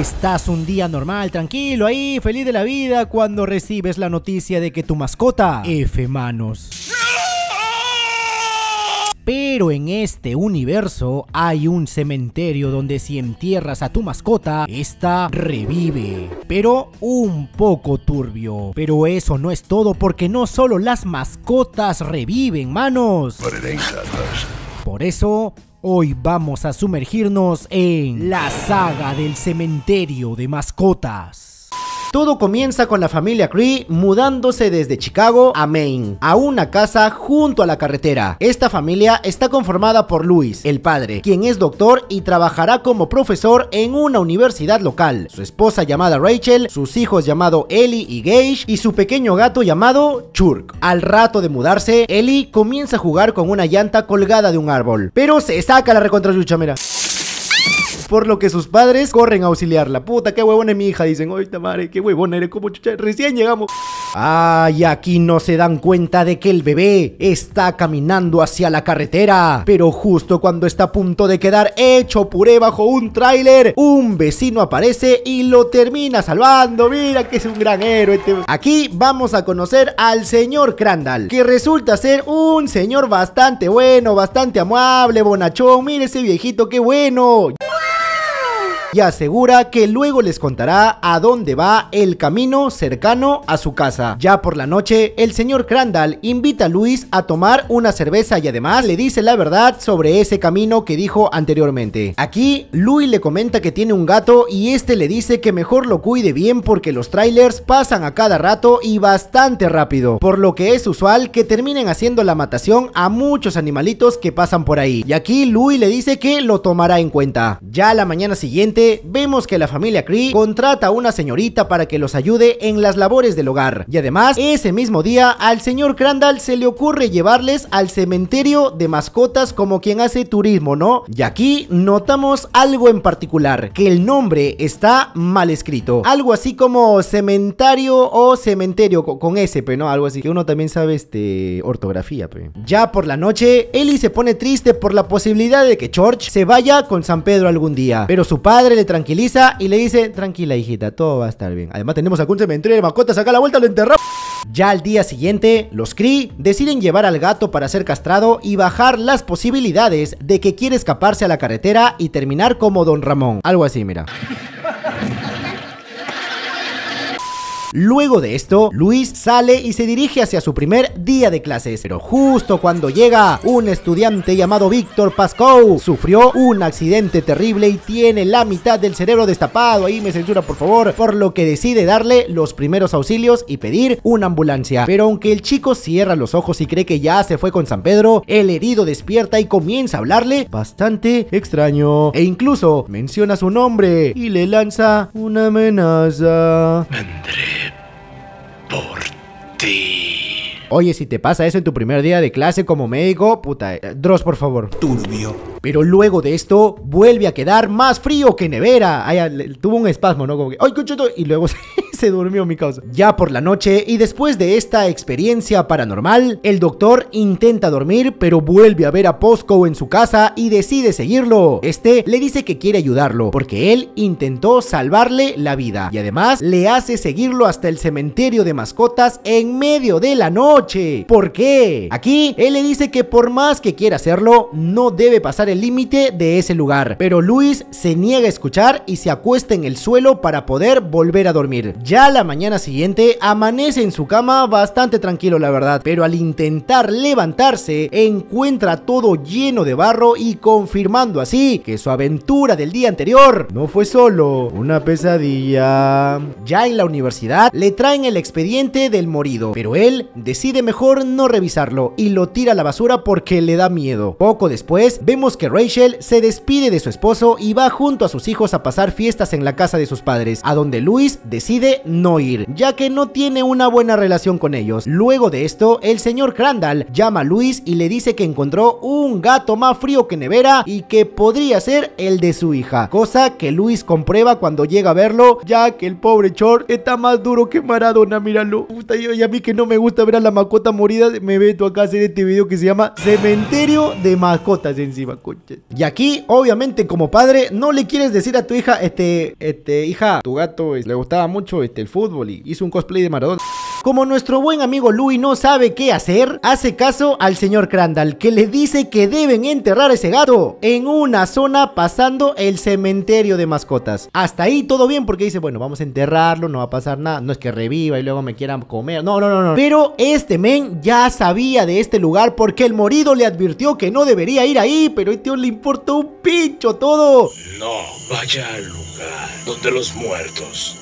Estás un día normal, tranquilo, ahí, feliz de la vida, cuando recibes la noticia de que tu mascota, F Manos. Pero en este universo hay un cementerio donde si entierras a tu mascota, esta revive. Pero un poco turbio. Pero eso no es todo porque no solo las mascotas reviven, manos. Por eso, Hoy vamos a sumergirnos en la saga del cementerio de mascotas. Todo comienza con la familia Cree mudándose desde Chicago a Maine, a una casa junto a la carretera. Esta familia está conformada por Luis, el padre, quien es doctor y trabajará como profesor en una universidad local, su esposa llamada Rachel, sus hijos llamado Ellie y Gage y su pequeño gato llamado Churk. Al rato de mudarse, Ellie comienza a jugar con una llanta colgada de un árbol, pero se saca la recontrachucha, mira. Por lo que sus padres corren a auxiliarla. Puta, qué huevona es mi hija. Dicen, oye, madre, qué huevona eres, como chucha, recién llegamos. Ah, y aquí no se dan cuenta de que el bebé está caminando hacia la carretera. Pero justo cuando está a punto de quedar hecho puré bajo un tráiler, un vecino aparece y lo termina salvando. Mira que es un gran héroe. Este. Aquí vamos a conocer al señor Crandall, que resulta ser un señor bastante bueno, bastante amable, bonachón. Mira ese viejito, qué bueno y asegura que luego les contará a dónde va el camino cercano a su casa. Ya por la noche, el señor Crandall invita a Luis a tomar una cerveza y además le dice la verdad sobre ese camino que dijo anteriormente. Aquí, Luis le comenta que tiene un gato y este le dice que mejor lo cuide bien porque los trailers pasan a cada rato y bastante rápido, por lo que es usual que terminen haciendo la matación a muchos animalitos que pasan por ahí. Y aquí Luis le dice que lo tomará en cuenta. Ya la mañana siguiente, vemos que la familia Cree contrata a una señorita para que los ayude en las labores del hogar. Y además, ese mismo día, al señor Crandall se le ocurre llevarles al cementerio de mascotas como quien hace turismo, ¿no? Y aquí notamos algo en particular, que el nombre está mal escrito. Algo así como Cementario o cementerio con S, pero no, algo así. Que uno también sabe este ortografía, Ya por la noche, Ellie se pone triste por la posibilidad de que George se vaya con San Pedro algún día, pero su padre le tranquiliza y le dice, tranquila hijita, todo va a estar bien. Además tenemos a un cementerio de mascotas acá la vuelta, lo enterramos. Ya al día siguiente, los Cree deciden llevar al gato para ser castrado y bajar las posibilidades de que quiere escaparse a la carretera y terminar como Don Ramón. Algo así, mira. Luego de esto, Luis sale y se dirige hacia su primer día de clases, pero justo cuando llega, un estudiante llamado Víctor Pascoe sufrió un accidente terrible y tiene la mitad del cerebro destapado, ahí me censura por favor, por lo que decide darle los primeros auxilios y pedir una ambulancia. Pero aunque el chico cierra los ojos y cree que ya se fue con San Pedro, el herido despierta y comienza a hablarle bastante extraño e incluso menciona su nombre y le lanza una amenaza por ti. Oye, si te pasa eso en tu primer día de clase como médico, puta, eh, Dross, por favor. Turbio pero luego de esto vuelve a quedar más frío que nevera. Ay, tuvo un espasmo, ¿no? Como que, ¡ay, conchito! Y luego se, durmió mi causa. Ya por la noche y después de esta experiencia paranormal, el doctor intenta dormir, pero vuelve a ver a Posco en su casa y decide seguirlo. Este le dice que quiere ayudarlo, porque él intentó salvarle la vida y además le hace seguirlo hasta el cementerio de mascotas en medio de la noche. ¿Por qué? Aquí él le dice que por más que quiera hacerlo, no debe pasar el límite de ese lugar, pero Luis se niega a escuchar y se acuesta en el suelo para poder volver a dormir. Ya la mañana siguiente amanece en su cama bastante tranquilo la verdad, pero al intentar levantarse encuentra todo lleno de barro y confirmando así que su aventura del día anterior no fue solo una pesadilla. Ya en la universidad le traen el expediente del morido, pero él decide mejor no revisarlo y lo tira a la basura porque le da miedo. Poco después vemos que Rachel se despide de su esposo y va junto a sus hijos a pasar fiestas en la casa de sus padres, a donde Luis decide no ir, ya que no tiene una buena relación con ellos. Luego de esto, el señor Crandall llama a Luis y le dice que encontró un gato más frío que nevera y que podría ser el de su hija, cosa que Luis comprueba cuando llega a verlo, ya que el pobre Chor está más duro que Maradona, míralo. Puta, yo, y a mí que no me gusta ver a la mascota morida, me meto acá a hacer este video que se llama Cementerio de Mascotas encima. Y aquí, obviamente, como padre, no le quieres decir a tu hija, este, este, hija, tu gato este, le gustaba mucho este, el fútbol y hizo un cosplay de Maradona. Como nuestro buen amigo Louis no sabe qué hacer, hace caso al señor Crandall, que le dice que deben enterrar a ese gato en una zona pasando el cementerio de mascotas. Hasta ahí todo bien porque dice, bueno, vamos a enterrarlo, no va a pasar nada, no es que reviva y luego me quieran comer, no, no, no, no. Pero este men ya sabía de este lugar porque el morido le advirtió que no debería ir ahí, pero a este le importó un pincho todo. No, vaya al lugar donde los muertos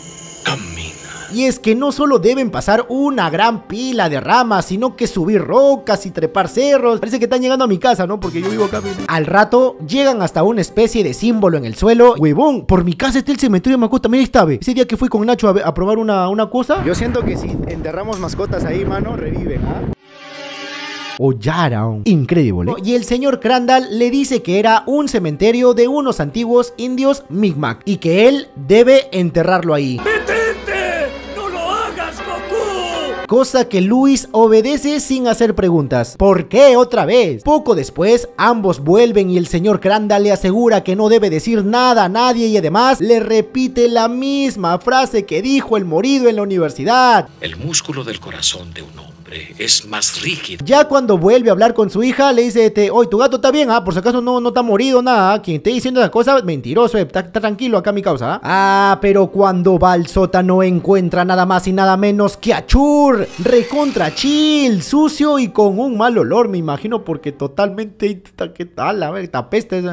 caminan y es que no solo deben pasar una gran pila de ramas, sino que subir rocas y trepar cerros. Parece que están llegando a mi casa, ¿no? Porque yo vivo acá. Al rato llegan hasta una especie de símbolo en el suelo. Huevón, por mi casa está el cementerio de mascota. Mira, esta vez. Ese día que fui con Nacho a, probar una, cosa. Yo siento que si enterramos mascotas ahí, mano, reviven, ¿ah? o Yaraon. Increíble. ¿eh? Y el señor Crandall le dice que era un cementerio de unos antiguos indios Mi'kmaq y que él debe enterrarlo ahí cosa que Luis obedece sin hacer preguntas. ¿Por qué otra vez? Poco después, ambos vuelven y el señor Cranda le asegura que no debe decir nada a nadie y además le repite la misma frase que dijo el morido en la universidad. El músculo del corazón de un hombre es más rígido. Ya cuando vuelve a hablar con su hija, le dice, este, oye, tu gato está bien, ah, por si acaso no, no está morido, nada, ah, quien esté diciendo esa cosa, mentiroso, eh, está, tranquilo acá mi causa, ¿ah? ¿ah? pero cuando va al sótano encuentra nada más y nada menos que a Chur recontra chill, sucio y con un mal olor, me imagino, porque totalmente... ¿Qué tal? A ver,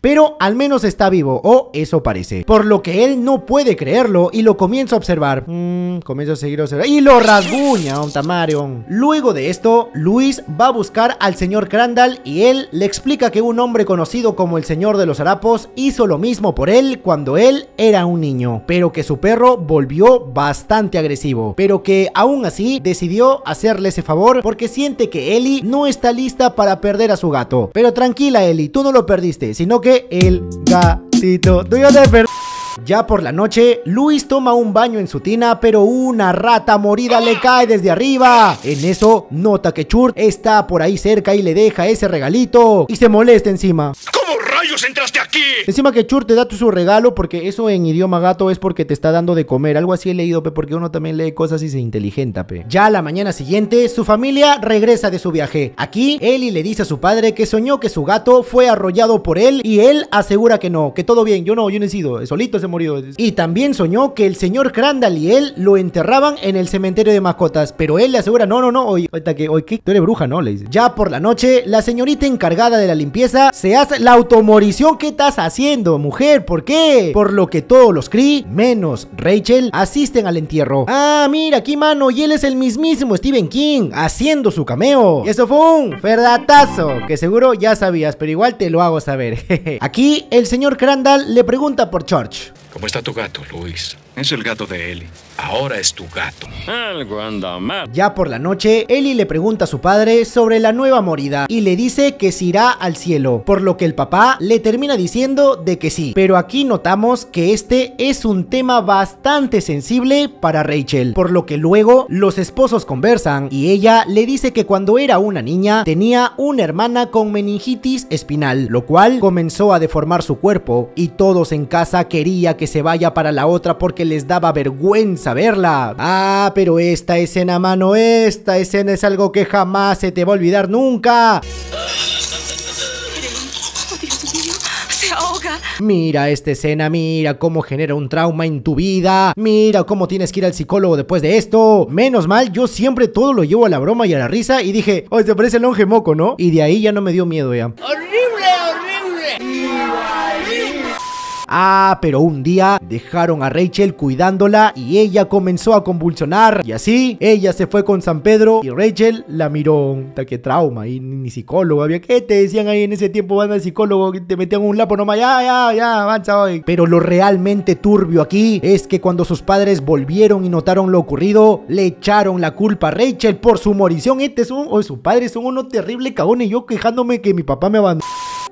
Pero al menos está vivo, o eso parece. Por lo que él no puede creerlo y lo comienza a observar. Mm, comienza a seguir observando. Y lo rasguña, un Tamarion. Luego de esto, Luis va a buscar al señor Crandall y él le explica que un hombre conocido como el señor de los harapos hizo lo mismo por él cuando él era un niño, pero que su perro volvió bastante agresivo, pero que aún así decidió hacerle ese favor porque siente que Ellie no está lista para perder a su gato. Pero tranquila Ellie, tú no lo perdiste, sino que el gatito Ya por la noche, Luis toma un baño en su tina, pero una rata morida le cae desde arriba. En eso, nota que Chur está por ahí cerca y le deja ese regalito y se molesta encima entraste aquí! Encima que Chur te da tu, su regalo porque eso en idioma gato es porque te está dando de comer. Algo así he leído, pe, porque uno también lee cosas y se inteligenta, pe. Ya la mañana siguiente, su familia regresa de su viaje. Aquí, Eli le dice a su padre que soñó que su gato fue arrollado por él y él asegura que no, que todo bien. Yo no, yo no he sido, eh, solito se murió. Y también soñó que el señor Crandall y él lo enterraban en el cementerio de mascotas, pero él le asegura, no, no, no, hoy, ahorita que, hoy, ¿qué? Tú eres bruja, ¿no? Le dice. Ya por la noche, la señorita encargada de la limpieza se hace la automóvil ¿qué estás haciendo, mujer? ¿Por qué? Por lo que todos los Cree, menos Rachel, asisten al entierro. Ah, mira, aquí mano, y él es el mismísimo Stephen King, haciendo su cameo. Y eso fue un ferdatazo, que seguro ya sabías, pero igual te lo hago saber. aquí, el señor Crandall le pregunta por George. ¿Cómo está tu gato, Luis? Es el gato de Ellie. Ahora es tu gato. Algo anda mal. Ya por la noche, Eli le pregunta a su padre sobre la nueva morida y le dice que se irá al cielo, por lo que el papá le termina diciendo de que sí. Pero aquí notamos que este es un tema bastante sensible para Rachel, por lo que luego los esposos conversan y ella le dice que cuando era una niña tenía una hermana con meningitis espinal, lo cual comenzó a deformar su cuerpo y todos en casa quería que se vaya para la otra porque les daba vergüenza verla. Ah, pero esta escena, mano, esta escena es algo que jamás se te va a olvidar nunca. Mira esta escena, mira cómo genera un trauma en tu vida. Mira cómo tienes que ir al psicólogo después de esto. Menos mal, yo siempre todo lo llevo a la broma y a la risa y dije, hoy te parece el longe moco, ¿no? Y de ahí ya no me dio miedo ya. ¡Horrible! Ah, pero un día dejaron a Rachel cuidándola y ella comenzó a convulsionar. Y así, ella se fue con San Pedro y Rachel la miró. ¡Qué trauma! Y ni psicólogo había. ¿Qué te decían ahí en ese tiempo, van al psicólogo? Que te metían un lapo nomás. Ya, ya, ya, avanza hoy. Pero lo realmente turbio aquí es que cuando sus padres volvieron y notaron lo ocurrido, le echaron la culpa a Rachel por su morición. Este es un... O sus padres son terrible terribles y Yo quejándome que mi papá me abandonó.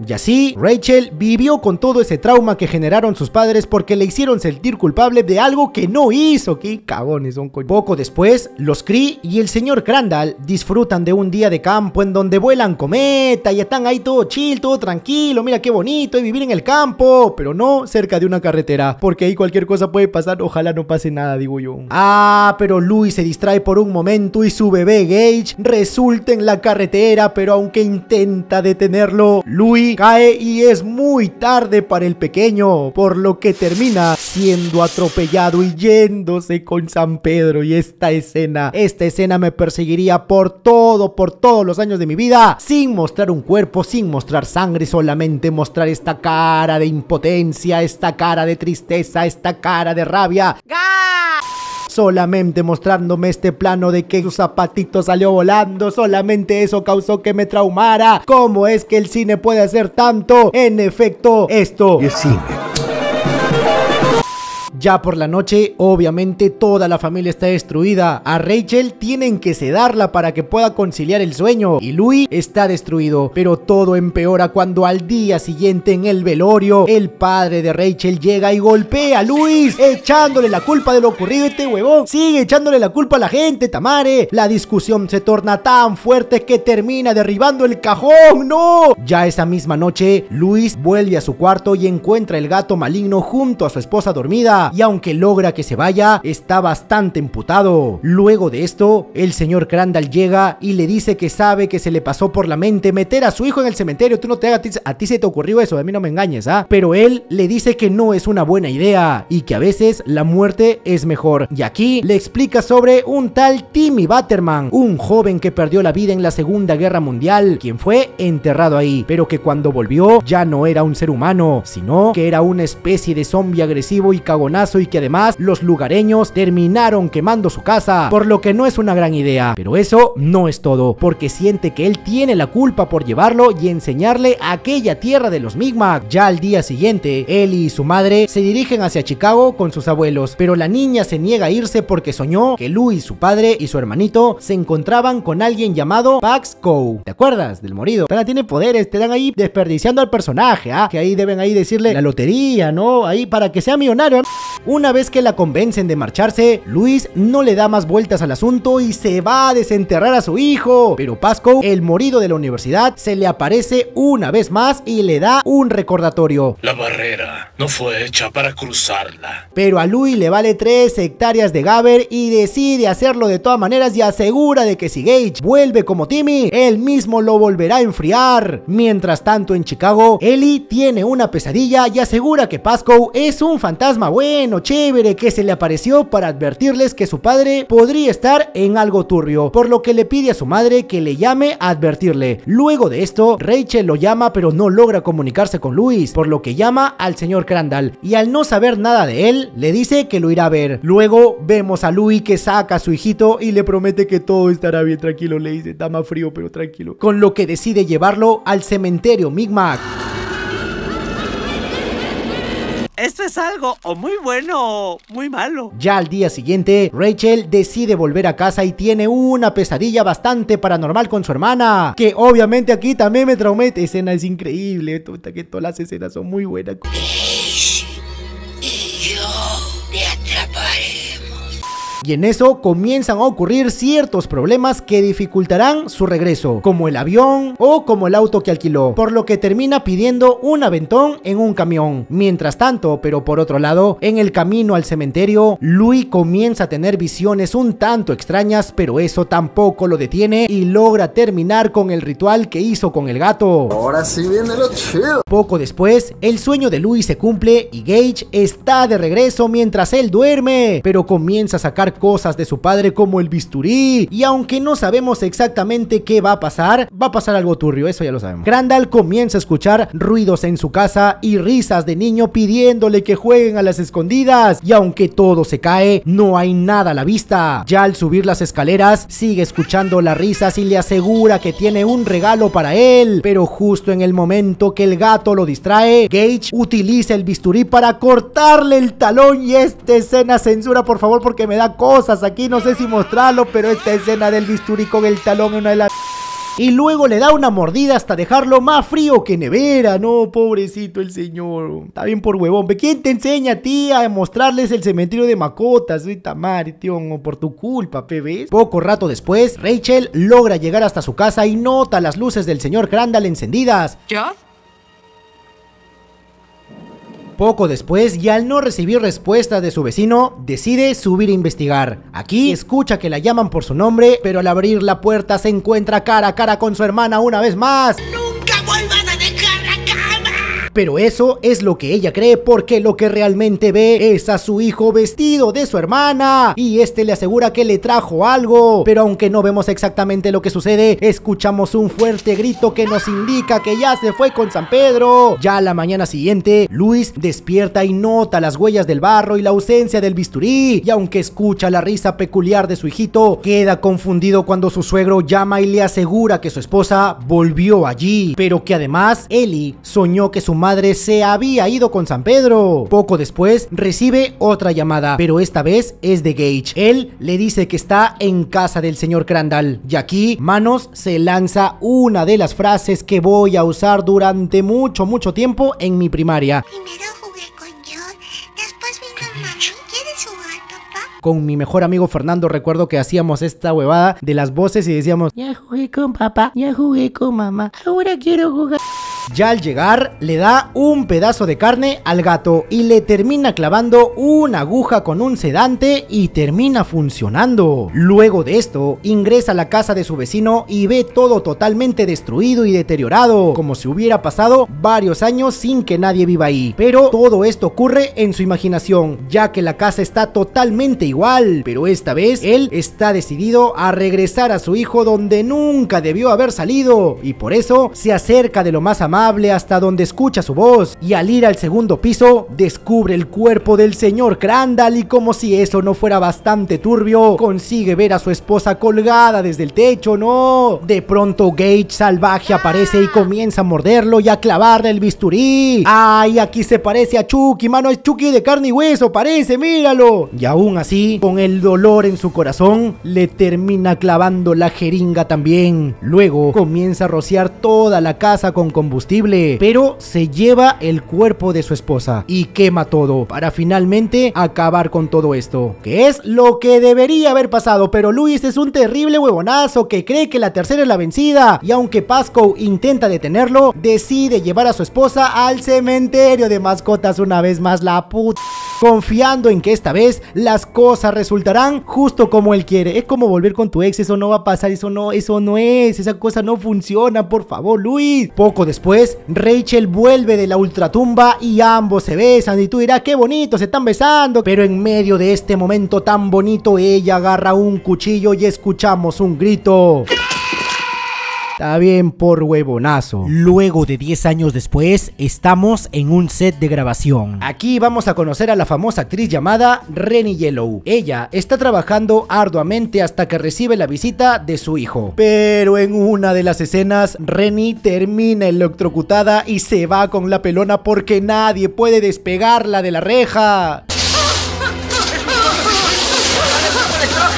Y así, Rachel vivió con todo ese trauma que generaron sus padres porque le hicieron sentir culpable de algo que no hizo. ¡Qué cagones son coño! Poco después, los Cree y el señor Crandall disfrutan de un día de campo en donde vuelan cometa y están ahí todo chill, todo tranquilo. Mira qué bonito y vivir en el campo, pero no cerca de una carretera, porque ahí cualquier cosa puede pasar. Ojalá no pase nada, digo yo. Ah, pero Louis se distrae por un momento y su bebé Gage resulta en la carretera, pero aunque intenta detenerlo, Louis cae y es muy tarde para el pequeño, por lo que termina siendo atropellado y yéndose con San Pedro. Y esta escena, esta escena me perseguiría por todo, por todos los años de mi vida, sin mostrar un cuerpo, sin mostrar sangre, solamente mostrar esta cara de impotencia, esta cara de tristeza, esta cara de rabia solamente mostrándome este plano de que su zapatito salió volando, solamente eso causó que me traumara. ¿Cómo es que el cine puede hacer tanto? En efecto, esto es cine. Ya por la noche, obviamente toda la familia está destruida. A Rachel tienen que sedarla para que pueda conciliar el sueño y Luis está destruido. Pero todo empeora cuando al día siguiente en el velorio, el padre de Rachel llega y golpea a Luis, echándole la culpa de lo ocurrido este huevón. Sigue echándole la culpa a la gente, Tamare. La discusión se torna tan fuerte que termina derribando el cajón. ¡No! Ya esa misma noche, Luis vuelve a su cuarto y encuentra el gato maligno junto a su esposa dormida y aunque logra que se vaya, está bastante emputado. Luego de esto, el señor Crandall llega y le dice que sabe que se le pasó por la mente meter a su hijo en el cementerio, tú no te hagas, a ti se te ocurrió eso, a mí no me engañes, ¿ah? Pero él le dice que no es una buena idea y que a veces la muerte es mejor. Y aquí le explica sobre un tal Timmy Butterman un joven que perdió la vida en la Segunda Guerra Mundial, quien fue enterrado ahí, pero que cuando volvió ya no era un ser humano, sino que era una especie de zombie agresivo y cagón y que además los lugareños terminaron quemando su casa, por lo que no es una gran idea. Pero eso no es todo, porque siente que él tiene la culpa por llevarlo y enseñarle aquella tierra de los Mi'kmaq. Ya al día siguiente, él y su madre se dirigen hacia Chicago con sus abuelos, pero la niña se niega a irse porque soñó que y su padre y su hermanito se encontraban con alguien llamado Pax Coe. ¿Te acuerdas del morido? Pero tiene poderes, te dan ahí desperdiciando al personaje, ¿ah? Que ahí deben ahí decirle la lotería, ¿no? Ahí para que sea millonario. Una vez que la convencen de marcharse, Luis no le da más vueltas al asunto y se va a desenterrar a su hijo. Pero Pasco, el morido de la universidad, se le aparece una vez más y le da un recordatorio. La barrera no fue hecha para cruzarla. Pero a Luis le vale 3 hectáreas de Gaber y decide hacerlo de todas maneras y asegura de que si Gage vuelve como Timmy, él mismo lo volverá a enfriar. Mientras tanto en Chicago, Ellie tiene una pesadilla y asegura que Pasco es un fantasma bueno bueno, chévere, que se le apareció para advertirles que su padre podría estar en algo turbio, por lo que le pide a su madre que le llame a advertirle. Luego de esto, Rachel lo llama pero no logra comunicarse con Luis, por lo que llama al señor Crandall y al no saber nada de él, le dice que lo irá a ver. Luego vemos a Luis que saca a su hijito y le promete que todo estará bien tranquilo, le dice, está más frío pero tranquilo. Con lo que decide llevarlo al cementerio Micmac. esto es algo o muy bueno o muy malo. Ya al día siguiente, Rachel decide volver a casa y tiene una pesadilla bastante paranormal con su hermana, que obviamente aquí también me traumé. escena es increíble, que todas las escenas son muy buenas. y en eso comienzan a ocurrir ciertos problemas que dificultarán su regreso, como el avión o como el auto que alquiló, por lo que termina pidiendo un aventón en un camión. Mientras tanto, pero por otro lado, en el camino al cementerio, Louis comienza a tener visiones un tanto extrañas, pero eso tampoco lo detiene y logra terminar con el ritual que hizo con el gato. Ahora sí viene lo chido. Poco después, el sueño de Louis se cumple y Gage está de regreso mientras él duerme, pero comienza a sacar cosas de su padre como el bisturí. Y aunque no sabemos exactamente qué va a pasar, va a pasar algo turbio, eso ya lo sabemos. Grandal comienza a escuchar ruidos en su casa y risas de niño pidiéndole que jueguen a las escondidas. Y aunque todo se cae, no hay nada a la vista. Ya al subir las escaleras, sigue escuchando las risas y le asegura que tiene un regalo para él. Pero justo en el momento que el gato lo distrae, Gage utiliza el bisturí para cortarle el talón y esta escena censura por favor porque me da cosas aquí, no sé si mostrarlo, pero esta escena del bisturí con el talón en una de las... Y luego le da una mordida hasta dejarlo más frío que nevera. No, pobrecito el señor. Está bien por huevón. ¿Quién te enseña a ti a mostrarles el cementerio de Macotas? Uy, tamar, tío, por tu culpa, pebes Poco rato después, Rachel logra llegar hasta su casa y nota las luces del señor Grandal encendidas. ¿Yo? Poco después, y al no recibir respuesta de su vecino, decide subir a investigar. Aquí escucha que la llaman por su nombre, pero al abrir la puerta se encuentra cara a cara con su hermana una vez más. ¡No! Pero eso es lo que ella cree porque lo que realmente ve es a su hijo vestido de su hermana y este le asegura que le trajo algo. Pero aunque no vemos exactamente lo que sucede, escuchamos un fuerte grito que nos indica que ya se fue con San Pedro. Ya la mañana siguiente, Luis despierta y nota las huellas del barro y la ausencia del bisturí. Y aunque escucha la risa peculiar de su hijito, queda confundido cuando su suegro llama y le asegura que su esposa volvió allí, pero que además Eli soñó que su madre se había ido con San Pedro. Poco después recibe otra llamada, pero esta vez es de Gage. Él le dice que está en casa del señor Crandall. Y aquí Manos se lanza una de las frases que voy a usar durante mucho, mucho tiempo en mi primaria. Primero jugué con John, después vino Mami. ¿Quieres jugar, papá? Con mi mejor amigo Fernando recuerdo que hacíamos esta huevada de las voces y decíamos, ya jugué con papá, ya jugué con mamá, ahora quiero jugar. Ya al llegar, le da un pedazo de carne al gato y le termina clavando una aguja con un sedante y termina funcionando. Luego de esto, ingresa a la casa de su vecino y ve todo totalmente destruido y deteriorado, como si hubiera pasado varios años sin que nadie viva ahí. Pero todo esto ocurre en su imaginación, ya que la casa está totalmente igual, pero esta vez él está decidido a regresar a su hijo donde nunca debió haber salido y por eso se acerca de lo más amable hasta donde escucha su voz y al ir al segundo piso descubre el cuerpo del señor Crandall y como si eso no fuera bastante turbio consigue ver a su esposa colgada desde el techo, no. De pronto Gage salvaje aparece y comienza a morderlo y a clavarle el bisturí. Ay, aquí se parece a Chucky, mano, es Chucky de carne y hueso, parece, míralo. Y aún así, con el dolor en su corazón, le termina clavando la jeringa también. Luego comienza a rociar toda la casa con combustible pero se lleva el cuerpo de su esposa y quema todo para finalmente acabar con todo esto, que es lo que debería haber pasado, pero Luis es un terrible huevonazo que cree que la tercera es la vencida y aunque Pasco intenta detenerlo, decide llevar a su esposa al cementerio de mascotas una vez más la puta confiando en que esta vez las cosas resultarán justo como él quiere. Es como volver con tu ex, eso no va a pasar, eso no, eso no es, esa cosa no funciona, por favor, Luis. Poco después pues Rachel vuelve de la ultratumba y ambos se besan y tú dirás, qué bonito, se están besando. Pero en medio de este momento tan bonito, ella agarra un cuchillo y escuchamos un grito. Está bien por huevonazo. Luego de 10 años después, estamos en un set de grabación. Aquí vamos a conocer a la famosa actriz llamada Renny Yellow. Ella está trabajando arduamente hasta que recibe la visita de su hijo. Pero en una de las escenas, Renny termina electrocutada y se va con la pelona porque nadie puede despegarla de la reja.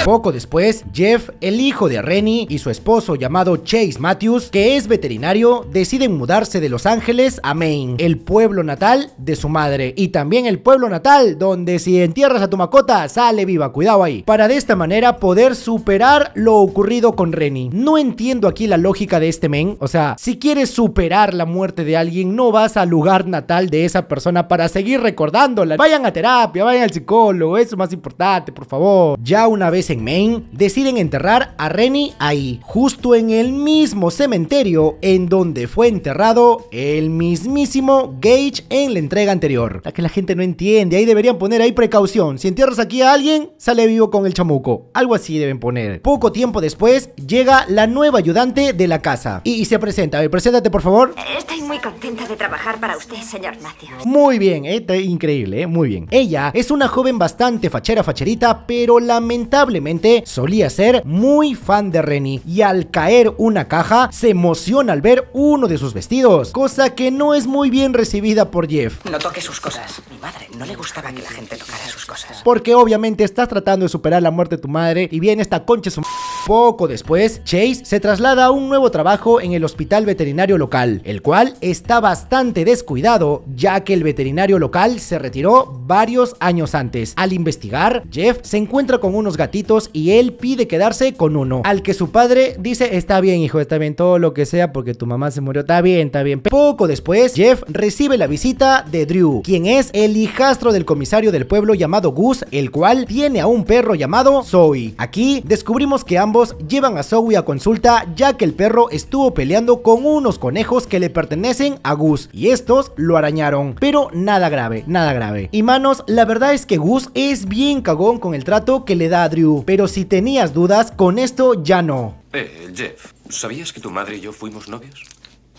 Poco después, Jeff, el hijo de Renny y su esposo llamado Chase Matthews, que es veterinario, deciden mudarse de Los Ángeles a Maine, el pueblo natal de su madre, y también el pueblo natal donde si entierras a tu macota, sale viva, cuidado ahí, para de esta manera poder superar lo ocurrido con Renny No entiendo aquí la lógica de este men, o sea, si quieres superar la muerte de alguien, no vas al lugar natal de esa persona para seguir recordándola. Vayan a terapia, vayan al psicólogo, eso es más importante, por favor. Ya una vez en Maine deciden enterrar a Renny ahí, justo en el mismo cementerio en donde fue enterrado el mismísimo Gage en la entrega anterior. La que la gente no entiende, ahí deberían poner ahí precaución, si entierras aquí a alguien, sale vivo con el chamuco, algo así deben poner. Poco tiempo después llega la nueva ayudante de la casa y, se presenta, a ver, preséntate por favor. Estoy muy contenta de trabajar para usted, señor Matthews. Muy bien, eh, increíble, eh, muy bien. Ella es una joven bastante fachera facherita, pero lamentablemente solía ser muy fan de Renny y al caer una caja se emociona al ver uno de sus vestidos, cosa que no es muy bien recibida por Jeff. No toque sus cosas. Mi madre no le gustaba que la gente tocara sus cosas. Porque obviamente estás tratando de superar la muerte de tu madre y bien esta concha su... Poco después, Chase se traslada a un nuevo trabajo en el hospital veterinario local, el cual está bastante descuidado ya que el veterinario local se retiró varios años antes. Al investigar, Jeff se encuentra con unos gatitos y él pide quedarse con uno. Al que su padre dice, está bien hijo, está bien todo lo que sea porque tu mamá se murió, está bien, está bien. Poco después, Jeff recibe la visita de Drew, quien es el hijastro del comisario del pueblo llamado Gus, el cual tiene a un perro llamado Zoe. Aquí descubrimos que ambos llevan a Zoe a consulta ya que el perro estuvo peleando con unos conejos que le pertenecen a Gus y estos lo arañaron, pero nada grave, nada grave. Y manos, la verdad es que Gus es bien cagón con el trato que le da a Drew pero si tenías dudas, con esto ya no. Eh, Jeff, ¿sabías que tu madre y yo fuimos novios?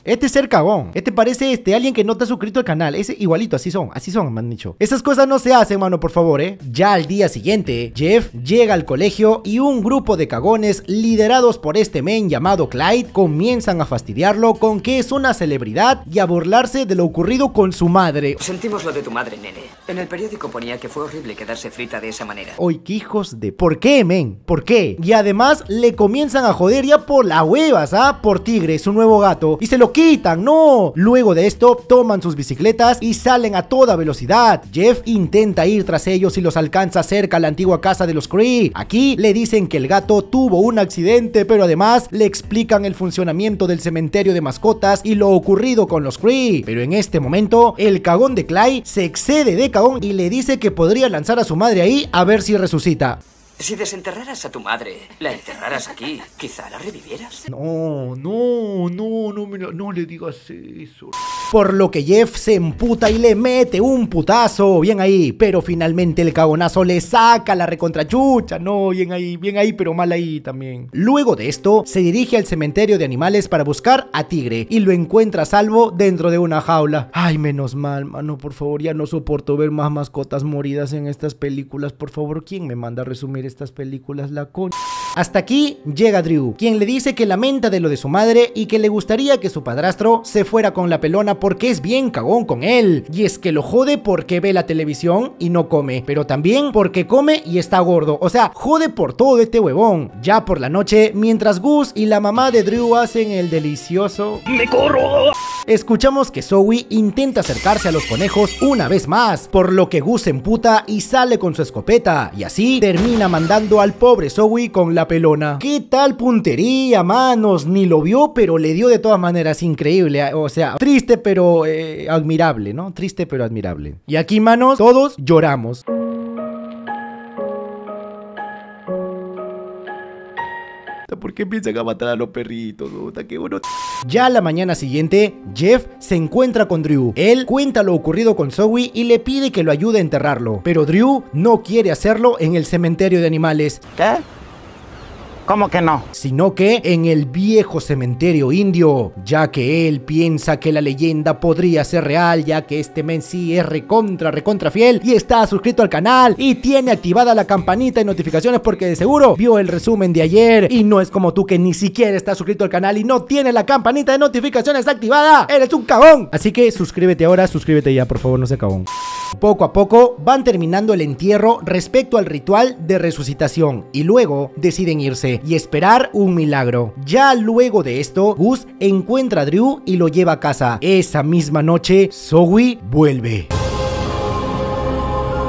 Este es ser cagón. Este parece este alguien que no te ha suscrito al canal. Ese igualito, así son, así son, me han dicho. Esas cosas no se hacen, mano, por favor, ¿eh? Ya al día siguiente, Jeff llega al colegio y un grupo de cagones liderados por este men llamado Clyde comienzan a fastidiarlo con que es una celebridad y a burlarse de lo ocurrido con su madre. Sentimos lo de tu madre, nene. En el periódico ponía que fue horrible quedarse frita de esa manera. Hoy, qué hijos de... ¿Por qué, men? ¿Por qué? Y además le comienzan a joder ya por la huevas, ¿ah? Por Tigre, su nuevo gato. Y se lo quitan, no. Luego de esto, toman sus bicicletas y salen a toda velocidad. Jeff intenta ir tras ellos y los alcanza cerca a la antigua casa de los Cree. Aquí le dicen que el gato tuvo un accidente, pero además le explican el funcionamiento del cementerio de mascotas y lo ocurrido con los Cree. Pero en este momento, el cagón de Clay se excede de cagón y le dice que podría lanzar a su madre ahí a ver si resucita. Si desenterraras a tu madre, la enterraras aquí, quizá la revivieras. No, no, no, no, no le digas eso por lo que Jeff se emputa y le mete un putazo, bien ahí, pero finalmente el cagonazo le saca la recontrachucha, no, bien ahí, bien ahí, pero mal ahí también. Luego de esto, se dirige al cementerio de animales para buscar a Tigre y lo encuentra a salvo dentro de una jaula. Ay, menos mal, mano, por favor, ya no soporto ver más mascotas moridas en estas películas, por favor, ¿quién me manda a resumir estas películas? La concha. Hasta aquí llega Drew, quien le dice que lamenta de lo de su madre y que le gustaría que su padrastro se fuera con la pelona porque es bien cagón con él. Y es que lo jode porque ve la televisión y no come, pero también porque come y está gordo. O sea, jode por todo este huevón. Ya por la noche, mientras Gus y la mamá de Drew hacen el delicioso... ¡Me corro! Escuchamos que Zoe intenta acercarse a los conejos una vez más, por lo que Gus emputa y sale con su escopeta, y así termina mandando al pobre Zoe con la pelona. ¿Qué tal puntería, manos? Ni lo vio, pero le dio de todas maneras increíble, eh, o sea, triste pero eh, admirable, ¿no? Triste pero admirable. Y aquí, manos, todos lloramos. ¿Por qué piensan a matar a los perritos? qué Ya la mañana siguiente, Jeff se encuentra con Drew. Él cuenta lo ocurrido con Zoe y le pide que lo ayude a enterrarlo. Pero Drew no quiere hacerlo en el cementerio de animales. ¿Qué? ¿Cómo que no? Sino que en el viejo cementerio indio, ya que él piensa que la leyenda podría ser real, ya que este men sí es recontra, recontra fiel y está suscrito al canal y tiene activada la campanita de notificaciones porque de seguro vio el resumen de ayer y no es como tú que ni siquiera está suscrito al canal y no tiene la campanita de notificaciones activada. ¡Eres un cabón. Así que suscríbete ahora, suscríbete ya, por favor, no sea cabón. Poco a poco van terminando el entierro respecto al ritual de resucitación y luego deciden irse y esperar un milagro. Ya luego de esto, Gus encuentra a Drew y lo lleva a casa. Esa misma noche, Zoe vuelve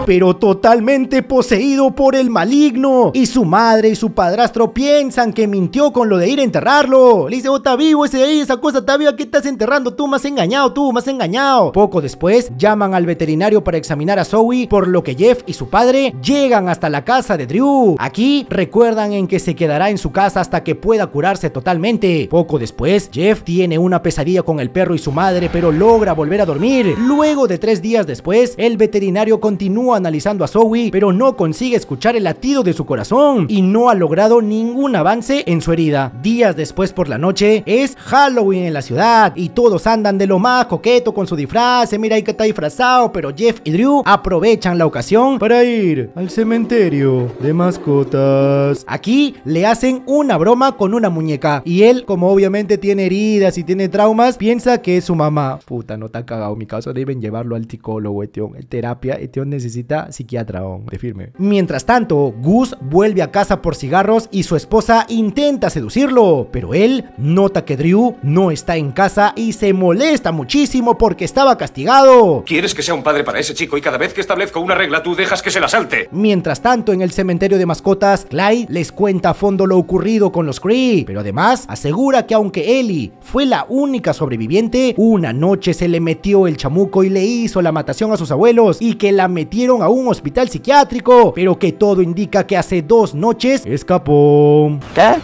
pero totalmente poseído por el maligno. Y su madre y su padrastro piensan que mintió con lo de ir a enterrarlo. Le dice, oh, vivo ese de ahí, esa cosa está viva, ¿qué estás enterrando? Tú me has engañado, tú me has engañado. Poco después, llaman al veterinario para examinar a Zoe, por lo que Jeff y su padre llegan hasta la casa de Drew. Aquí recuerdan en que se quedará en su casa hasta que pueda curarse totalmente. Poco después, Jeff tiene una pesadilla con el perro y su madre, pero logra volver a dormir. Luego de tres días después, el veterinario continúa analizando a Zoe, pero no consigue escuchar el latido de su corazón y no ha logrado ningún avance en su herida. Días después por la noche es Halloween en la ciudad y todos andan de lo más coqueto con su disfraz, mira ahí que está disfrazado, pero Jeff y Drew aprovechan la ocasión para ir al cementerio de mascotas. Aquí le hacen una broma con una muñeca y él, como obviamente tiene heridas y tiene traumas, piensa que es su mamá. Puta, no ha cagado mi caso, deben llevarlo al psicólogo, etión. Terapia, etión necesita psiquiatra o de firme. Mientras tanto, Gus vuelve a casa por cigarros y su esposa intenta seducirlo, pero él nota que Drew no está en casa y se molesta muchísimo porque estaba castigado. ¿Quieres que sea un padre para ese chico y cada vez que establezco una regla tú dejas que se la salte? Mientras tanto, en el cementerio de mascotas, Clyde les cuenta a fondo lo ocurrido con los Cree, pero además asegura que aunque Ellie fue la única sobreviviente, una noche se le metió el chamuco y le hizo la matación a sus abuelos y que la metieron a un hospital psiquiátrico, pero que todo indica que hace dos noches escapó.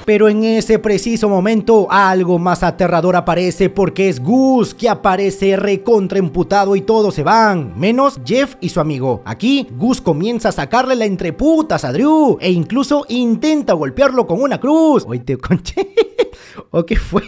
Pero en ese preciso momento algo más aterrador aparece porque es Gus que aparece recontraemputado y todos se van, menos Jeff y su amigo. Aquí Gus comienza a sacarle la entreputas a Drew e incluso intenta golpearlo con una cruz. Oye, te ¿O qué fue?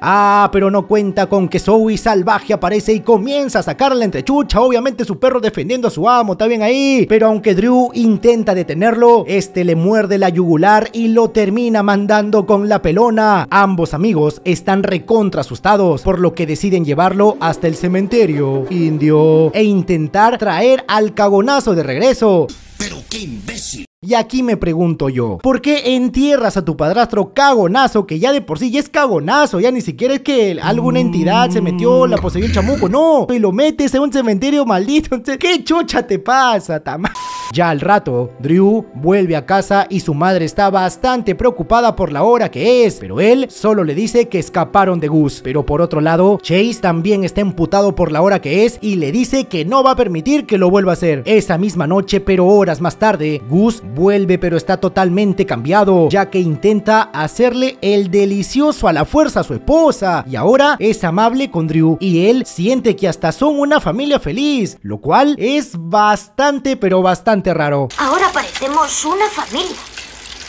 Ah, pero no cuenta con que Zoe salvaje aparece y comienza a sacar entre chucha, obviamente su perro defendiendo a su amo, está bien ahí. Pero aunque Drew intenta detenerlo, este le muerde la yugular y lo termina mandando con la pelona. Ambos amigos están recontra asustados, por lo que deciden llevarlo hasta el cementerio indio e intentar traer al cagonazo de regreso. Pero qué imbécil. Y aquí me pregunto yo, ¿por qué entierras a tu padrastro cagonazo que ya de por sí ya es cagonazo? Ya ni siquiera es que alguna mm. entidad se metió, la poseyó un chamuco, no. Y lo metes en un cementerio maldito. ¿Qué chocha te pasa, tama? Ya al rato, Drew vuelve a casa y su madre está bastante preocupada por la hora que es, pero él solo le dice que escaparon de Gus. Pero por otro lado, Chase también está emputado por la hora que es y le dice que no va a permitir que lo vuelva a hacer. Esa misma noche, pero horas más tarde, Gus Vuelve pero está totalmente cambiado, ya que intenta hacerle el delicioso a la fuerza a su esposa y ahora es amable con Drew y él siente que hasta son una familia feliz, lo cual es bastante pero bastante raro. Ahora parecemos una familia,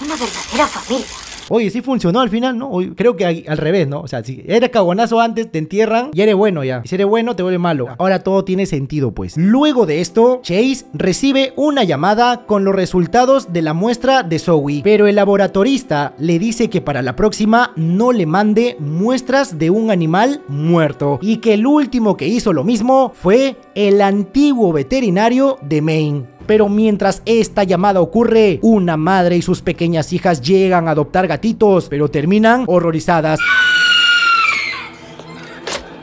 una verdadera familia. Oye, sí funcionó al final, ¿no? creo que al, revés, ¿no? O sea, si eres cagonazo antes, te entierran y eres bueno ya. si eres bueno, te vuelve malo. Ahora todo tiene sentido, pues. Luego de esto, Chase recibe una llamada con los resultados de la muestra de Zoe, pero el laboratorista le dice que para la próxima no le mande muestras de un animal muerto y que el último que hizo lo mismo fue el antiguo veterinario de Maine pero mientras esta llamada ocurre, una madre y sus pequeñas hijas llegan a adoptar gatitos, pero terminan horrorizadas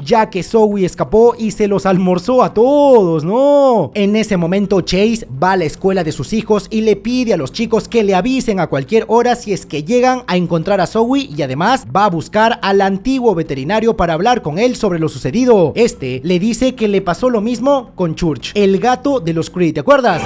ya que Zoe escapó y se los almorzó a todos, ¿no? En ese momento Chase va a la escuela de sus hijos y le pide a los chicos que le avisen a cualquier hora si es que llegan a encontrar a Zoe y además va a buscar al antiguo veterinario para hablar con él sobre lo sucedido. Este le dice que le pasó lo mismo con Church, el gato de los Creed, ¿te acuerdas?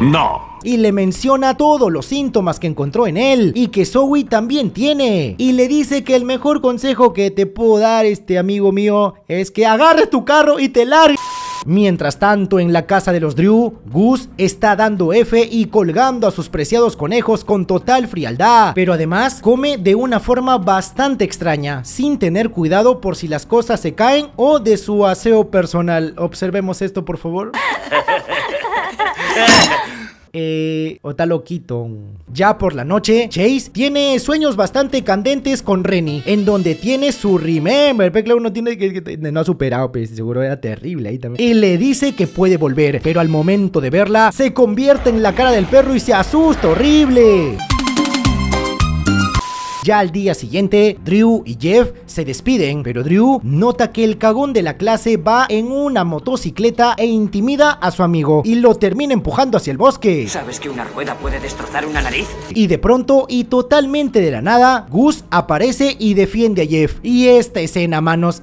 No. Y le menciona todos los síntomas que encontró en él y que Zoe también tiene. Y le dice que el mejor consejo que te puedo dar, este amigo mío, es que agarres tu carro y te largues. Mientras tanto, en la casa de los Drew, Gus está dando F y colgando a sus preciados conejos con total frialdad, pero además come de una forma bastante extraña, sin tener cuidado por si las cosas se caen o de su aseo personal. Observemos esto, por favor. Eh, Ya por la noche, Chase tiene sueños bastante candentes con Renny en donde tiene su remember. Pero no tiene que, que, no ha superado, pues, seguro era terrible ahí también. Y le dice que puede volver, pero al momento de verla, se convierte en la cara del perro y se asusta horrible. Ya al día siguiente, Drew y Jeff se despiden, pero Drew nota que el cagón de la clase va en una motocicleta e intimida a su amigo y lo termina empujando hacia el bosque. ¿Sabes que una rueda puede destrozar una nariz? Y de pronto y totalmente de la nada, Gus aparece y defiende a Jeff. Y esta escena, manos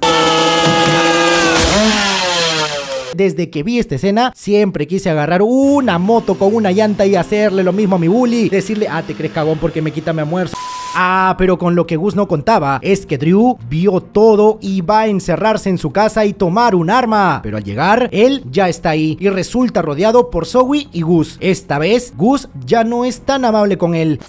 desde que vi esta escena, siempre quise agarrar una moto con una llanta y hacerle lo mismo a mi bully. Decirle, ah, te crees cagón porque me quita mi almuerzo. Ah, pero con lo que Gus no contaba es que Drew vio todo y va a encerrarse en su casa y tomar un arma. Pero al llegar, él ya está ahí y resulta rodeado por Zoe y Gus. Esta vez, Gus ya no es tan amable con él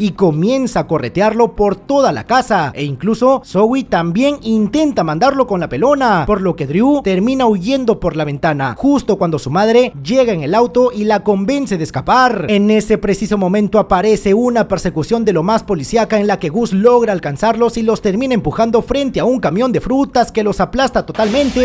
y comienza a corretearlo por toda la casa e incluso Zoe también intenta mandarlo con la pelona, por lo que Drew termina huyendo por la ventana justo cuando su madre llega en el auto y la convence de escapar. En ese preciso momento aparece una persecución de lo más policíaca en la que Gus logra alcanzarlos y los termina empujando frente a un camión de frutas que los aplasta totalmente.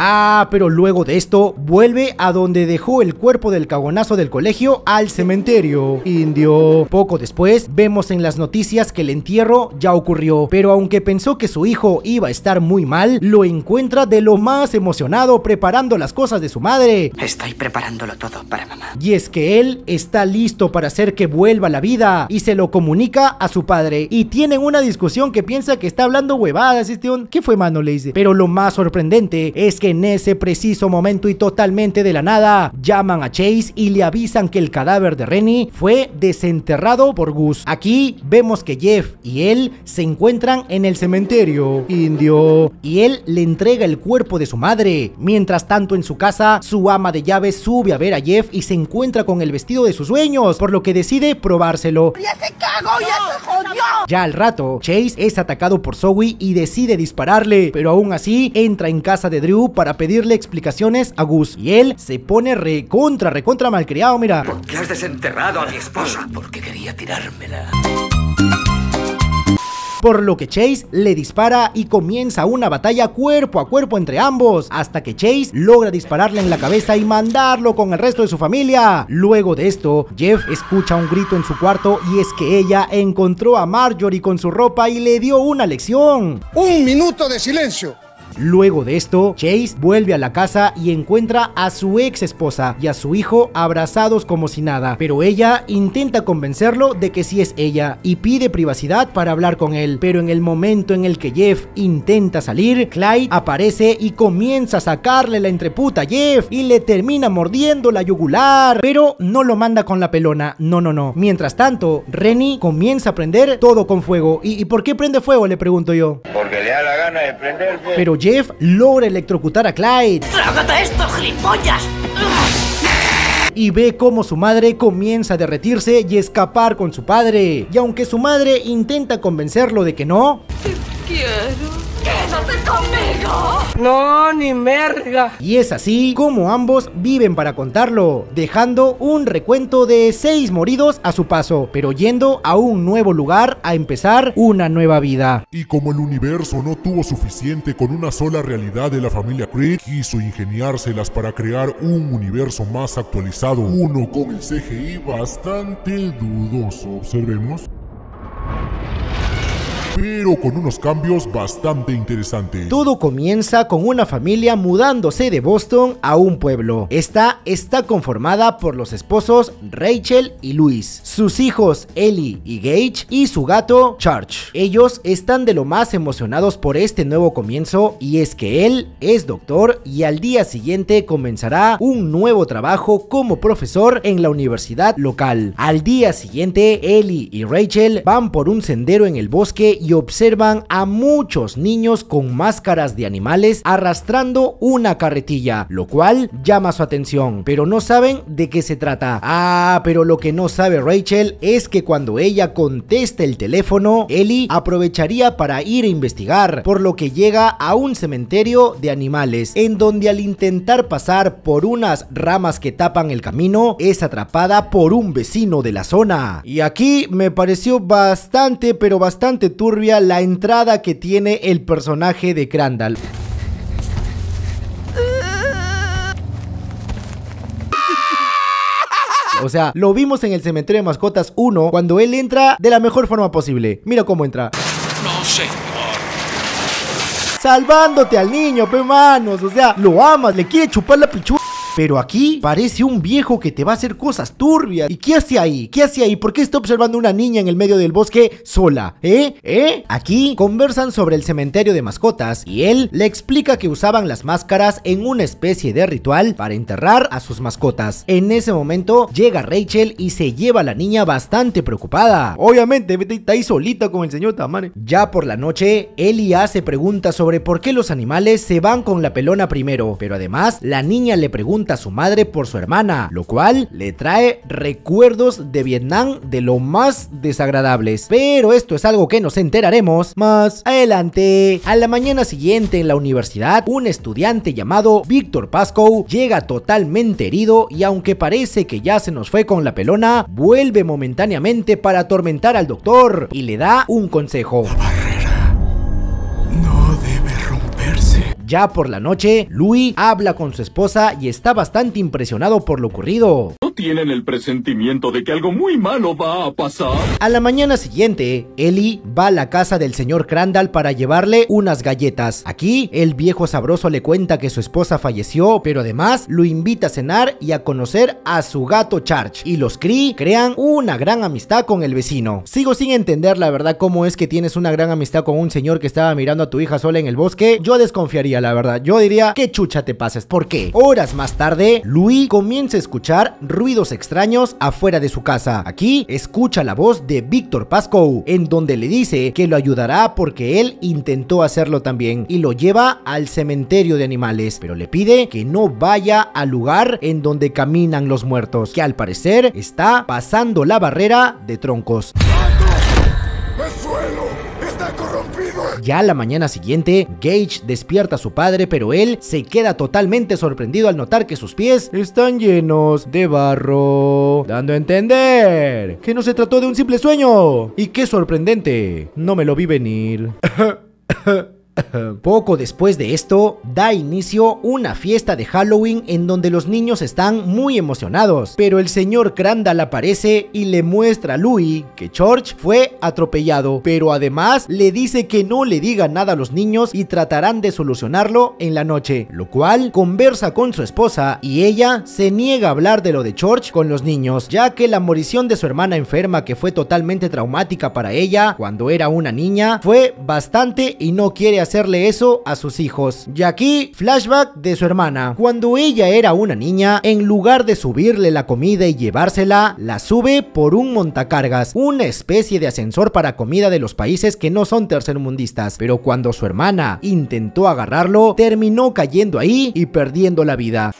Ah, pero luego de esto, vuelve a donde dejó el cuerpo del cagonazo del colegio al cementerio indio. Poco después, vemos en las noticias que el entierro ya ocurrió, pero aunque pensó que su hijo iba a estar muy mal, lo encuentra de lo más emocionado preparando las cosas de su madre. Estoy preparándolo todo para mamá. Y es que él está listo para hacer que vuelva la vida y se lo comunica a su padre. Y tienen una discusión que piensa que está hablando huevadas, este ¿Qué fue, mano? Le dice. Pero lo más sorprendente es que en ese preciso momento y totalmente de la nada, llaman a Chase y le avisan que el cadáver de Renny fue desenterrado por Gus. Aquí vemos que Jeff y él se encuentran en el cementerio indio y él le entrega el cuerpo de su madre. Mientras tanto en su casa, su ama de llaves sube a ver a Jeff y se encuentra con el vestido de sus sueños, por lo que decide probárselo. ¡Ya se cagó! ¡Ya se jodió! Ya al rato, Chase es atacado por Zoe y decide dispararle, pero aún así entra en casa de Drew para pedirle explicaciones a Gus. Y él se pone recontra, recontra malcriado, mira. ¿Por qué has desenterrado a mi esposa? Porque quería tirármela por lo que Chase le dispara y comienza una batalla cuerpo a cuerpo entre ambos, hasta que Chase logra dispararle en la cabeza y mandarlo con el resto de su familia. Luego de esto, Jeff escucha un grito en su cuarto y es que ella encontró a Marjorie con su ropa y le dio una lección. Un minuto de silencio Luego de esto, Chase vuelve a la casa y encuentra a su ex esposa y a su hijo abrazados como si nada, pero ella intenta convencerlo de que sí es ella y pide privacidad para hablar con él, pero en el momento en el que Jeff intenta salir, Clyde aparece y comienza a sacarle la entreputa a Jeff y le termina mordiendo la yugular, pero no lo manda con la pelona, no, no, no. Mientras tanto, Renny comienza a prender todo con fuego. ¿Y, por qué prende fuego? Le pregunto yo. Porque le da la gana de prender. Pero Jeff logra electrocutar a Clyde. ¡Trágate esto, gilipollas! y ve cómo su madre comienza a derretirse y escapar con su padre. Y aunque su madre intenta convencerlo de que no... Te quiero. ¡Quédate conmigo! No, ni merga. Y es así como ambos viven para contarlo, dejando un recuento de seis moridos a su paso, pero yendo a un nuevo lugar a empezar una nueva vida. Y como el universo no tuvo suficiente con una sola realidad de la familia Creed, quiso ingeniárselas para crear un universo más actualizado, uno con el CGI bastante dudoso, observemos. Pero con unos cambios bastante interesantes. Todo comienza con una familia mudándose de Boston a un pueblo. Esta está conformada por los esposos Rachel y Luis, sus hijos Ellie y Gage y su gato Charge Ellos están de lo más emocionados por este nuevo comienzo y es que él es doctor y al día siguiente comenzará un nuevo trabajo como profesor en la universidad local. Al día siguiente, Ellie y Rachel van por un sendero en el bosque y observan observan a muchos niños con máscaras de animales arrastrando una carretilla, lo cual llama su atención, pero no saben de qué se trata. Ah, pero lo que no sabe Rachel es que cuando ella contesta el teléfono, Ellie aprovecharía para ir a investigar, por lo que llega a un cementerio de animales, en donde al intentar pasar por unas ramas que tapan el camino, es atrapada por un vecino de la zona. Y aquí me pareció bastante, pero bastante turbia la entrada que tiene el personaje de Crandall. O sea, lo vimos en el cementerio de mascotas 1 cuando él entra de la mejor forma posible. Mira cómo entra. Salvándote al niño, pe manos. O sea, lo amas, le quiere chupar la pichu pero aquí parece un viejo que te va a hacer cosas turbias. ¿Y qué hace ahí? ¿Qué hace ahí? ¿Por qué está observando una niña en el medio del bosque sola? ¿Eh? ¿Eh? Aquí conversan sobre el cementerio de mascotas y él le explica que usaban las máscaras en una especie de ritual para enterrar a sus mascotas. En ese momento llega Rachel y se lleva a la niña bastante preocupada. Obviamente, vete está ahí solita con el señor Tamane. Ya por la noche, Eli hace preguntas sobre por qué los animales se van con la pelona primero, pero además la niña le pregunta a su madre por su hermana, lo cual le trae recuerdos de Vietnam de lo más desagradables. Pero esto es algo que nos enteraremos más adelante. A la mañana siguiente en la universidad, un estudiante llamado Víctor Pasco llega totalmente herido y aunque parece que ya se nos fue con la pelona, vuelve momentáneamente para atormentar al doctor y le da un consejo. Ya por la noche, Louis habla con su esposa y está bastante impresionado por lo ocurrido tienen el presentimiento de que algo muy malo va a pasar? A la mañana siguiente, Ellie va a la casa del señor Crandall para llevarle unas galletas. Aquí, el viejo sabroso le cuenta que su esposa falleció, pero además lo invita a cenar y a conocer a su gato Charge. Y los Cree crean una gran amistad con el vecino. Sigo sin entender la verdad cómo es que tienes una gran amistad con un señor que estaba mirando a tu hija sola en el bosque. Yo desconfiaría, la verdad. Yo diría, ¿qué chucha te pases? ¿Por qué? Horas más tarde, Louis comienza a escuchar extraños afuera de su casa. Aquí escucha la voz de Víctor Pascoe, en donde le dice que lo ayudará porque él intentó hacerlo también y lo lleva al cementerio de animales, pero le pide que no vaya al lugar en donde caminan los muertos, que al parecer está pasando la barrera de troncos. Ya la mañana siguiente, Gage despierta a su padre, pero él se queda totalmente sorprendido al notar que sus pies están llenos de barro, dando a entender que no se trató de un simple sueño. Y qué sorprendente, no me lo vi venir. Poco después de esto, da inicio una fiesta de Halloween en donde los niños están muy emocionados, pero el señor Crandall aparece y le muestra a Louis que George fue atropellado, pero además le dice que no le diga nada a los niños y tratarán de solucionarlo en la noche, lo cual conversa con su esposa y ella se niega a hablar de lo de George con los niños, ya que la morición de su hermana enferma que fue totalmente traumática para ella cuando era una niña fue bastante y no quiere hacer hacerle eso a sus hijos. Y aquí, flashback de su hermana. Cuando ella era una niña, en lugar de subirle la comida y llevársela, la sube por un montacargas, una especie de ascensor para comida de los países que no son tercermundistas. Pero cuando su hermana intentó agarrarlo, terminó cayendo ahí y perdiendo la vida.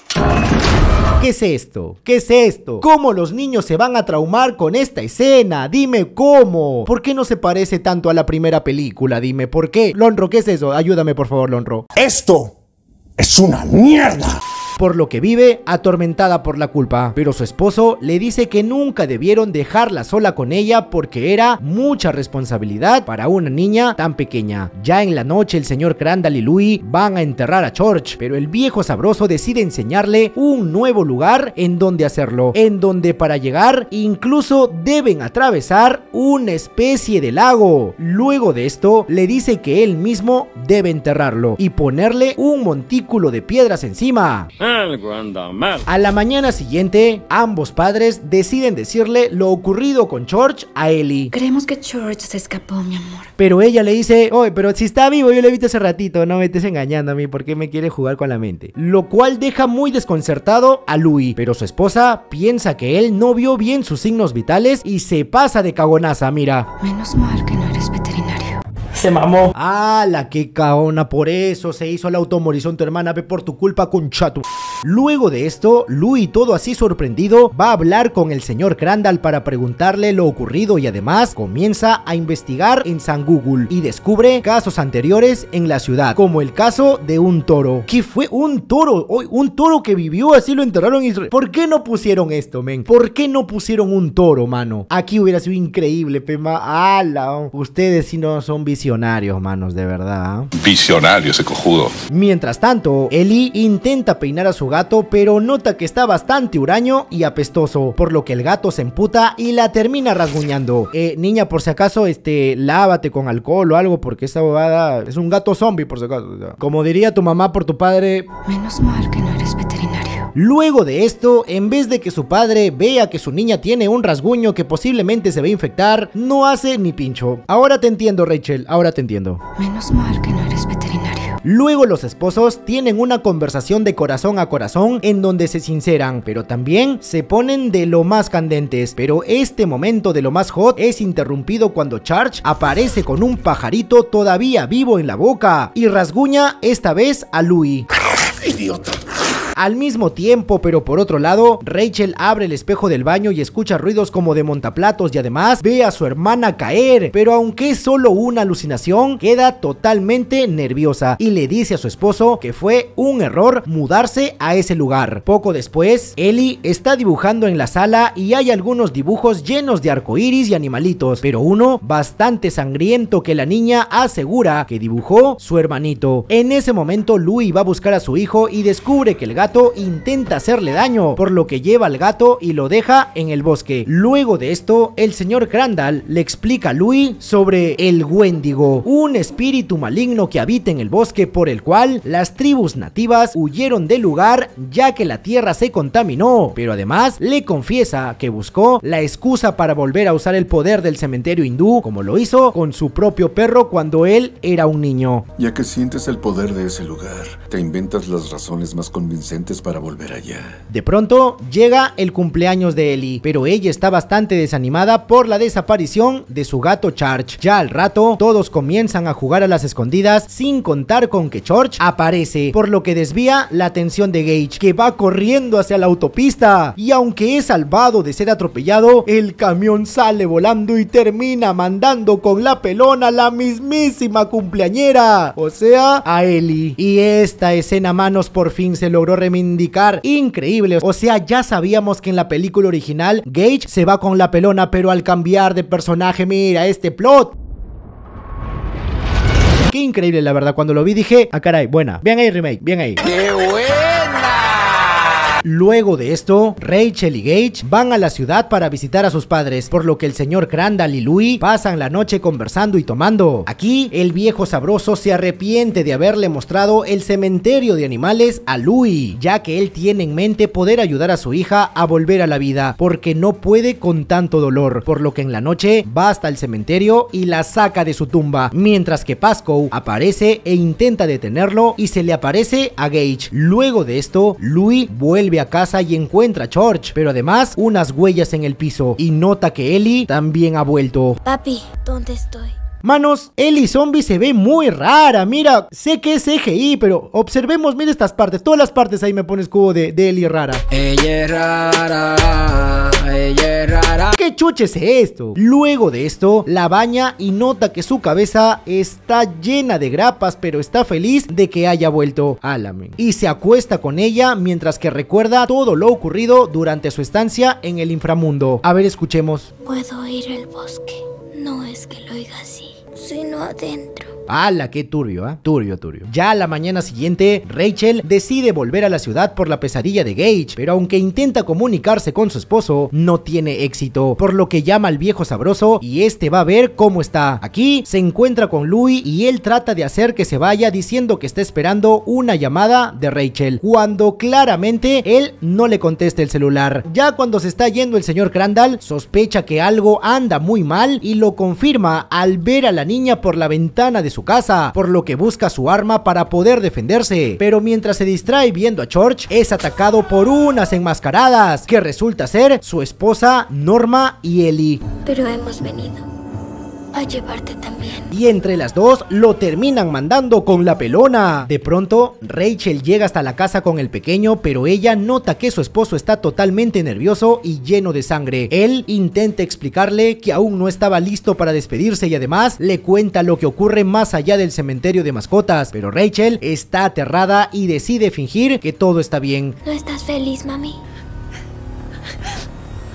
¿Qué es esto? ¿Qué es esto? ¿Cómo los niños se van a traumar con esta escena? Dime cómo. ¿Por qué no se parece tanto a la primera película? Dime, ¿por qué? Lonro, ¿qué es eso? Ayúdame, por favor, Lonro. Esto es una mierda por lo que vive atormentada por la culpa. Pero su esposo le dice que nunca debieron dejarla sola con ella porque era mucha responsabilidad para una niña tan pequeña. Ya en la noche el señor Crandall y Louis van a enterrar a George, pero el viejo sabroso decide enseñarle un nuevo lugar en donde hacerlo, en donde para llegar incluso deben atravesar una especie de lago. Luego de esto le dice que él mismo debe enterrarlo y ponerle un montículo de piedras encima. A la mañana siguiente, ambos padres deciden decirle lo ocurrido con George a Ellie. Creemos que George se escapó, mi amor. Pero ella le dice, oye, pero si está vivo, yo le vi hace ratito, no me estés engañando a mí, porque me quiere jugar con la mente? Lo cual deja muy desconcertado a Louis, pero su esposa piensa que él no vio bien sus signos vitales y se pasa de cagonaza, mira. Menos mal que no eres veterinario. Se mamó. la qué caona! Por eso se hizo el automorizón tu hermana. Ve por tu culpa, con chatu. Luego de esto, Louis todo así sorprendido va a hablar con el señor Crandall para preguntarle lo ocurrido y además comienza a investigar en San Google y descubre casos anteriores en la ciudad, como el caso de un toro. ¿Qué fue un toro? Un toro que vivió así lo enterraron en ¿Por qué no pusieron esto, men? ¿Por qué no pusieron un toro, mano? Aquí hubiera sido increíble, Pema. ¡Ala! Ustedes si no son visionarios, manos, de verdad. ¿ah? Visionarios, ese cojudo. Mientras tanto, Eli intenta peinar a su gato, pero nota que está bastante huraño y apestoso, por lo que el gato se emputa y la termina rasguñando. Eh, niña, por si acaso, este, lávate con alcohol o algo, porque esa bobada es un gato zombie, por si acaso. Como diría tu mamá por tu padre... Menos mal que no eres veterinario. Luego de esto, en vez de que su padre vea que su niña tiene un rasguño que posiblemente se va a infectar, no hace ni pincho. Ahora te entiendo, Rachel, ahora te entiendo. Menos mal que no eres veterinario. Luego los esposos tienen una conversación de corazón a corazón en donde se sinceran, pero también se ponen de lo más candentes, pero este momento de lo más hot es interrumpido cuando Charge aparece con un pajarito todavía vivo en la boca y rasguña esta vez a Louis. ¡Idiota! al mismo tiempo, pero por otro lado, Rachel abre el espejo del baño y escucha ruidos como de montaplatos y además ve a su hermana caer, pero aunque es solo una alucinación, queda totalmente nerviosa y le dice a su esposo que fue un error mudarse a ese lugar. Poco después, Ellie está dibujando en la sala y hay algunos dibujos llenos de arcoíris y animalitos, pero uno bastante sangriento que la niña asegura que dibujó su hermanito. En ese momento, Louis va a buscar a su hijo y descubre que el gato intenta hacerle daño, por lo que lleva al gato y lo deja en el bosque. Luego de esto, el señor Crandall le explica a Louis sobre el Wendigo, un espíritu maligno que habita en el bosque por el cual las tribus nativas huyeron del lugar ya que la tierra se contaminó, pero además le confiesa que buscó la excusa para volver a usar el poder del cementerio hindú como lo hizo con su propio perro cuando él era un niño. Ya que sientes el poder de ese lugar, te inventas las razones más convincentes para volver allá. De pronto llega el cumpleaños de Ellie, pero ella está bastante desanimada por la desaparición de su gato Charge. Ya al rato, todos comienzan a jugar a las escondidas sin contar con que George aparece, por lo que desvía la atención de Gage, que va corriendo hacia la autopista. Y aunque es salvado de ser atropellado, el camión sale volando y termina mandando con la pelona la mismísima cumpleañera, o sea, a Ellie. Y esta escena manos por fin se logró me indicar Increíble. O sea, ya sabíamos que en la película original Gage se va con la pelona, pero al cambiar de personaje, mira este plot. Qué increíble, la verdad. Cuando lo vi dije, ah, caray, buena. Bien ahí, remake, bien ahí. ¡Qué buena! Luego de esto, Rachel y Gage van a la ciudad para visitar a sus padres, por lo que el señor Crandall y Louis pasan la noche conversando y tomando. Aquí, el viejo sabroso se arrepiente de haberle mostrado el cementerio de animales a Louis, ya que él tiene en mente poder ayudar a su hija a volver a la vida, porque no puede con tanto dolor, por lo que en la noche va hasta el cementerio y la saca de su tumba, mientras que Pascoe aparece e intenta detenerlo y se le aparece a Gage. Luego de esto, Louis vuelve vuelve a casa y encuentra a George, pero además unas huellas en el piso y nota que Ellie también ha vuelto. Papi, ¿dónde estoy? Manos, Ellie Zombie se ve muy rara, mira, sé que es EGI pero observemos, mira estas partes, todas las partes ahí me pones cubo de, de Ellie rara. Ella es rara. ¿Qué chuches es esto? Luego de esto, la baña y nota que su cabeza está llena de grapas, pero está feliz de que haya vuelto Alamen. Y se acuesta con ella mientras que recuerda todo lo ocurrido durante su estancia en el inframundo. A ver, escuchemos. Puedo oír el bosque. No es que lo oiga así, sino adentro. ¡Hala, qué turbio, ¿ah? Turbio, turbio. Ya la mañana siguiente, Rachel decide volver a la ciudad por la pesadilla de Gage, pero aunque intenta comunicarse con su esposo, no tiene éxito, por lo que llama al viejo sabroso y este va a ver cómo está. Aquí se encuentra con Louis y él trata de hacer que se vaya diciendo que está esperando una llamada de Rachel, cuando claramente él no le contesta el celular. Ya cuando se está yendo el señor Crandall, sospecha que algo anda muy mal y lo confirma al ver a la niña por la ventana de su casa, por lo que busca su arma para poder defenderse. Pero mientras se distrae viendo a George, es atacado por unas enmascaradas, que resulta ser su esposa Norma y Ellie. Pero hemos venido a llevarte también. Y entre las dos lo terminan mandando con la pelona. De pronto, Rachel llega hasta la casa con el pequeño, pero ella nota que su esposo está totalmente nervioso y lleno de sangre. Él intenta explicarle que aún no estaba listo para despedirse y además le cuenta lo que ocurre más allá del cementerio de mascotas, pero Rachel está aterrada y decide fingir que todo está bien. ¿No estás feliz, mami?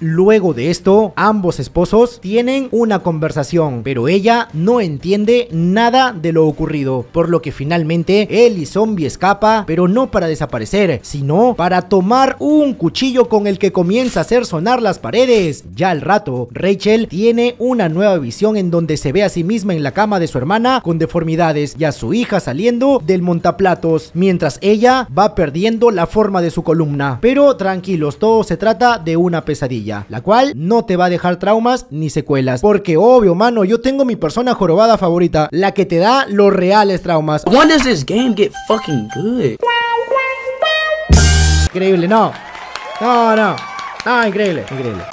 Luego de esto, ambos esposos tienen una conversación, pero ella no entiende nada de lo ocurrido, por lo que finalmente él y Zombie escapa, pero no para desaparecer, sino para tomar un cuchillo con el que comienza a hacer sonar las paredes. Ya al rato, Rachel tiene una nueva visión en donde se ve a sí misma en la cama de su hermana con deformidades y a su hija saliendo del montaplatos, mientras ella va perdiendo la forma de su columna. Pero tranquilos, todo se trata de una pesadilla la cual no te va a dejar traumas ni secuelas. Porque obvio, mano, yo tengo mi persona jorobada favorita, la que te da los reales traumas. When does game get fucking good? Increíble, no. No, no. No, increíble, increíble.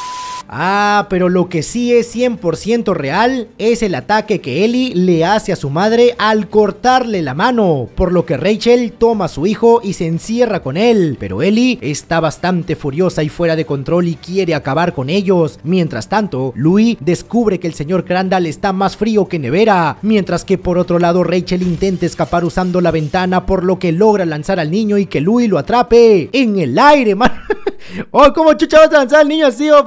Ah, pero lo que sí es 100% real es el ataque que Ellie le hace a su madre al cortarle la mano, por lo que Rachel toma a su hijo y se encierra con él, pero Ellie está bastante furiosa y fuera de control y quiere acabar con ellos. Mientras tanto, Louis descubre que el señor Crandall está más frío que nevera, mientras que por otro lado Rachel intenta escapar usando la ventana por lo que logra lanzar al niño y que Louis lo atrape en el aire, man. oh, ¿cómo chucha a lanzar al niño así? Oh,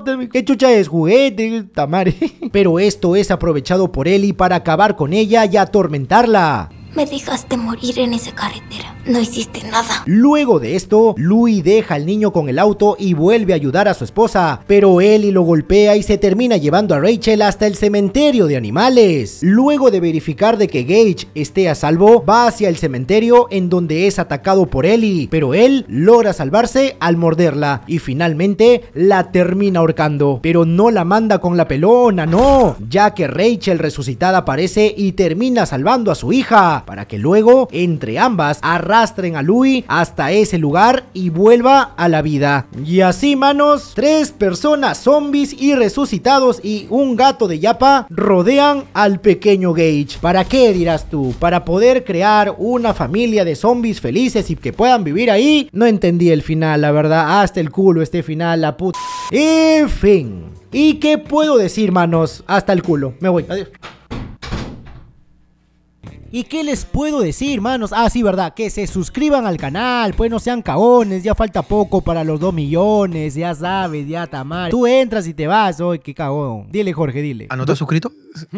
es juguete, tamare. Pero esto es aprovechado por Eli para acabar con ella y atormentarla. Me dejaste morir en esa carretera. No hiciste nada. Luego de esto, Louis deja al niño con el auto y vuelve a ayudar a su esposa, pero Ellie lo golpea y se termina llevando a Rachel hasta el cementerio de animales. Luego de verificar de que Gage esté a salvo, va hacia el cementerio en donde es atacado por Ellie, pero él logra salvarse al morderla y finalmente la termina ahorcando, pero no la manda con la pelona, no, ya que Rachel resucitada aparece y termina salvando a su hija para que luego entre ambas arrastren a lui hasta ese lugar y vuelva a la vida. Y así, manos, tres personas zombies y resucitados y un gato de yapa rodean al pequeño Gage. ¿Para qué dirás tú? Para poder crear una familia de zombies felices y que puedan vivir ahí. No entendí el final, la verdad. Hasta el culo este final, la puta. En fin. ¿Y qué puedo decir, manos? Hasta el culo. Me voy. Adiós. ¿Y qué les puedo decir, manos? Ah, sí, verdad, que se suscriban al canal, pues no sean cagones, ya falta poco para los 2 millones, ya sabes, ya está mal. Tú entras y te vas, hoy, qué cagón. Dile, Jorge, dile. ¿Ah, no te has suscrito?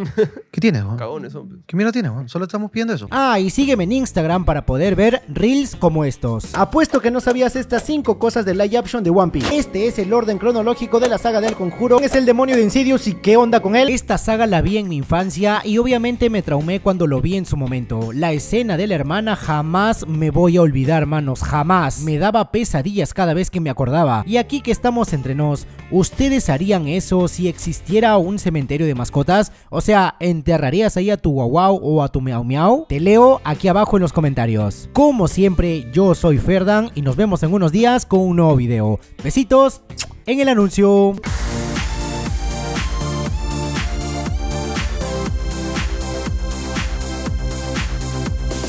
¿Qué tienes, Juan? Cagones, hombre. ¿Qué mira tienes, Juan? Solo estamos pidiendo eso. Ah, y sígueme en Instagram para poder ver reels como estos. Apuesto que no sabías estas 5 cosas de live action de One Piece. Este es el orden cronológico de la saga del conjuro. Es el demonio de Insidious y qué onda con él. Esta saga la vi en mi infancia y obviamente me traumé cuando lo vi en su momento momento. La escena de la hermana jamás me voy a olvidar, manos, jamás. Me daba pesadillas cada vez que me acordaba. Y aquí que estamos entre nos, ¿ustedes harían eso si existiera un cementerio de mascotas? O sea, ¿enterrarías ahí a tu guau o a tu miau miau? Te leo aquí abajo en los comentarios. Como siempre, yo soy Ferdan y nos vemos en unos días con un nuevo video. Besitos en el anuncio.